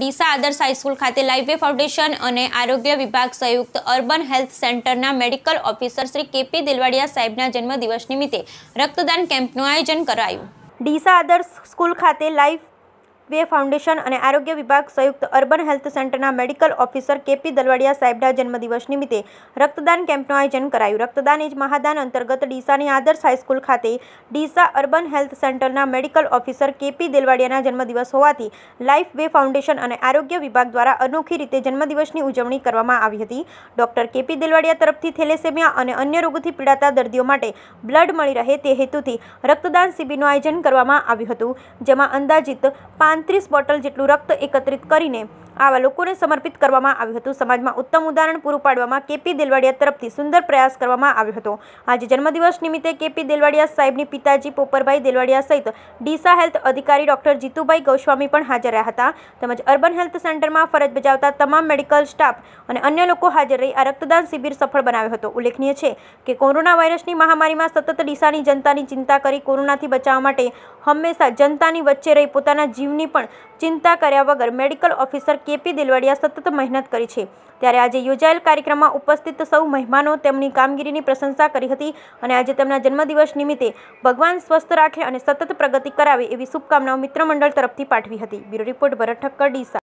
ડીસા આદર્શ હાઈસ્કૂલ ખાતે લાઈવે ફાઉન્ડેશન અને આરોગ્ય વિભાગ સંયુક્ત અર્બન હેલ્થ સેન્ટરના medical officer Shri KP Dilwadiya સાહેબના જન્મદિવસ નિમિત્તે રક્તદાન કેમ્પનું આયોજન કરાયું ડીસા આદર્શ સ્કૂલ ખાતે લાઈવ વે ફાઉન્ડેશન અને આરોગ્ય વિભાગ સંયુક્ત અર્બન હેલ્થ સેન્ટરના મેડિકલ ઓફિસર કેપી દલવાડિયા સાહેબના જન્મદિવસ નિમિત્તે રક્તદાન કેમ્પનું આયોજન કરાયું રક્તદાન એ જ મહાદાન અંતર્ગત ડીસાની આદર્શ હાઈસ્કૂલ ખાતે ડીસા અર્બન હેલ્થ સેન્ટરના મેડિકલ ઓફિસર કેપી દેલવાડિયાના જન્મદિવસ હોવાથી લાઈફ વે ફાઉન્ડેશન અને આરોગ્ય વિભાગ દ્વારા અનોખી રીતે જન્મદિવસની ઉજવણી કરવામાં આવી હતી ડોક્ટર કેપી દેલવાડિયા તરફથી થેલેસેમિયા અને અન્ય રોગોથી પીડાતા દર્દીઓ માટે બ્લડ મળી રહે તે હેતુથી રક્તદાન શિબિરનું આયોજન કરવામાં આવ્યું હતું જેમાં અંદાજિત પાંચ પાંત્રીસ બોટલ જેટલું રક્ત એકત્રિત કરીને આવા લોકોને સમર્પિત કરવામાં આવ્યું હતું સમાજમાં ઉત્તમ ઉદાહરણ પૂરું પાડવામાં કેપી દેલવાડિયા તરફથી સુંદર પ્રયાસ કરવામાં આવ્યો હતો આજે જન્મદિવસ નિમિત્તે કેપી દિલવાડિયા સાહેબની પિતાજી પોપરભાઈ દિલવાડિયા સહિત ડીસા હેલ્થ અધિકારી ડોક્ટર જીતુભાઈ ગોસ્વામી પણ હાજર રહ્યા હતા તેમજ અર્બન હેલ્થ સેન્ટરમાં ફરજ બજાવતા તમામ મેડિકલ સ્ટાફ અને અન્ય લોકો હાજર રહી આ રક્તદાન શિબિર સફળ બનાવ્યો હતો ઉલ્લેખનીય છે કે કોરોના વાયરસની મહામારીમાં સતત ડીસાની જનતાની ચિંતા કરી કોરોનાથી બચાવવા માટે હંમેશા જનતાની વચ્ચે રહી પોતાના જીવની પણ ચિંતા કર્યા વગર મેડિકલ ઓફિસર કેપી દિલવાડિયા સતત મહેનત કરી છે ત્યારે આજે યોજાયેલ કાર્યક્રમમાં ઉપસ્થિત સૌ મહેમાનો તેમની કામગીરીની પ્રશંસા કરી હતી અને આજે તેમના જન્મદિવસ નિમિત્તે ભગવાન સ્વસ્થ રાખે અને સતત પ્રગતિ કરાવે એવી શુભકામનાઓ મિત્રમંડળ તરફથી પાઠવી હતી બ્યુરો રિપોર્ટ ભરત ઠક્કર ડીસા